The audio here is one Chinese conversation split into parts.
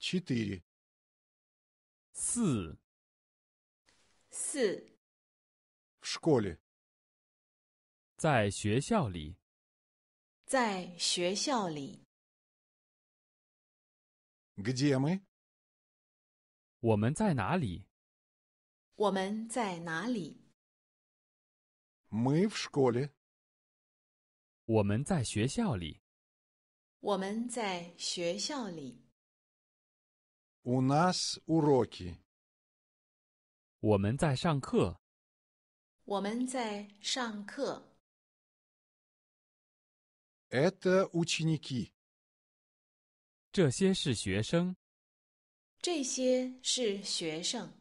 四。四。在 школе。在学校里。在学校里。Где мы？我们在哪里？我们在哪里？Мы в школе。我们在学校里。我们在学校里。У нас уроки。我们在上课。我们在上课。Это ученики。这些是学生。这些是学生。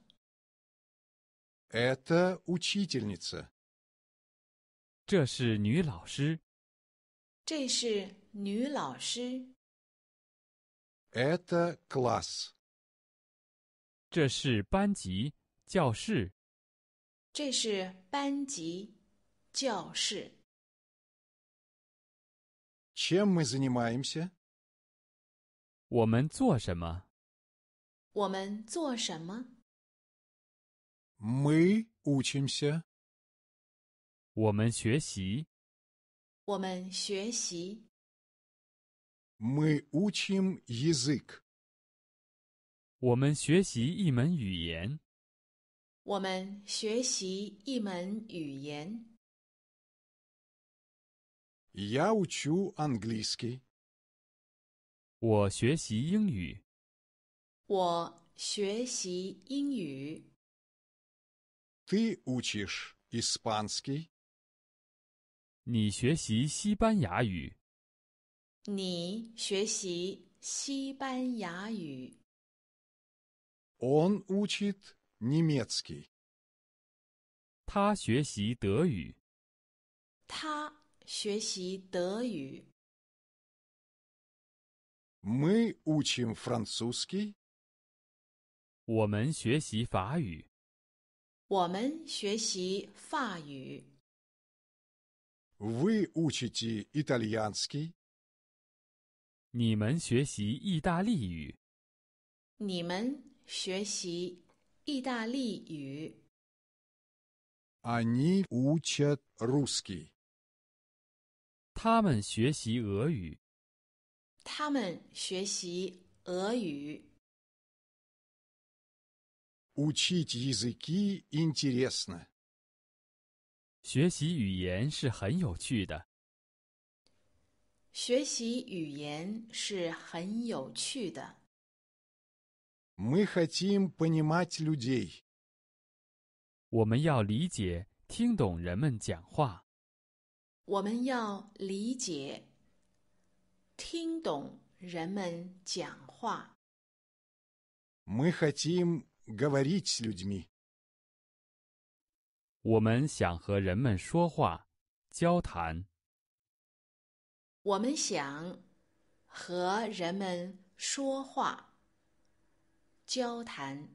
Это учительница。这是女老师。这是女老师。Эта класс. 这是班级教室。这是班级教室。Чем мы занимаемся？我们做什么？我们做什么？Мы учимся。我们学习。我们学习。Мы учим язык。我们学习一门语言。我们学习一门语言。Я учу а н г л й с к и й 我学习英语。我学习英语。т учиш с п а н с к и й 你学习西班牙语。你学习西班牙语。他学习德语。他学习德语。我们学习法语。我们学习法语。你们学习意大利语。你们。学习意大利语。他们学习俄语。他们学习俄语。学习语言是很有趣的。学习语言是很有趣的。我们要理解、听懂人们讲话。我们要理解、听懂人们讲话。我们想和人们说话、交谈。我们想和人们说话。交谈。